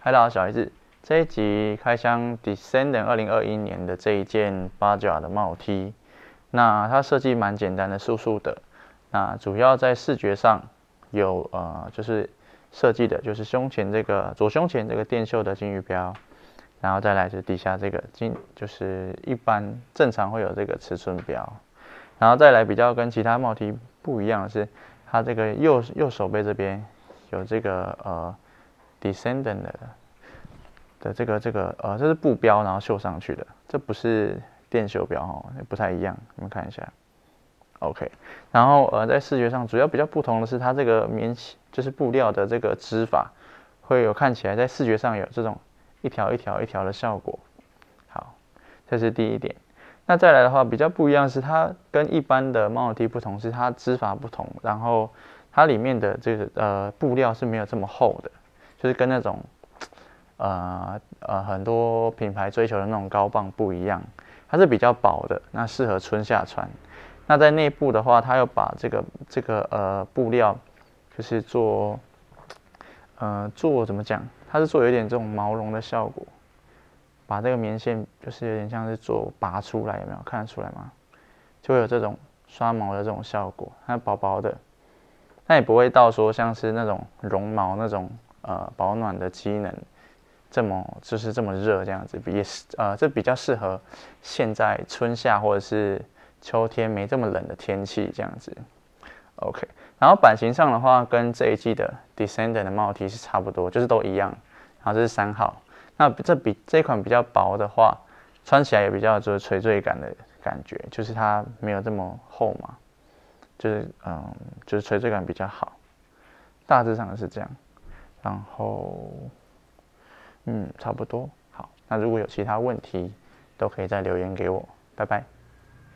嗨，大家小孩子，这一集开箱 Descending 二零二一年的这一件八角的帽 T，那它设计蛮简单的，素素的，那主要在视觉上有呃，就是设计的就是胸前这个左胸前这个电袖的金鱼标，然后再来是底下这个金，就是一般正常会有这个尺寸标，然后再来比较跟其他帽 T 不一样的是，它这个右右手背这边有这个呃。descendant 的这个这个呃，这是布标，然后绣上去的，这不是电绣标哈，不太一样。你们看一下，OK。然后呃，在视觉上主要比较不同的是，它这个棉就是布料的这个织法，会有看起来在视觉上有这种一条一条一条的效果。好，这是第一点。那再来的话，比较不一样是它跟一般的帽子不同，是它织法不同，然后它里面的这个呃布料是没有这么厚的。就是跟那种，呃呃很多品牌追求的那种高棒不一样，它是比较薄的，那适合春夏穿。那在内部的话，它又把这个这个呃布料，就是做，呃做怎么讲？它是做有点这种毛绒的效果，把这个棉线就是有点像是做拔出来，有没有看得出来吗？就有这种刷毛的这种效果，它薄薄的，但也不会到说像是那种绒毛那种。呃，保暖的机能，这么就是这么热这样子，比适呃这比较适合现在春夏或者是秋天没这么冷的天气这样子。OK，然后版型上的话，跟这一季的 DESCENDER 的帽 T 是差不多，就是都一样。然后这是三号，那这比这款比较薄的话，穿起来也比较就是垂坠感的感觉，就是它没有这么厚嘛，就是嗯就是垂坠感比较好，大致上是这样。然后，嗯，差不多。好，那如果有其他问题，都可以再留言给我。拜拜。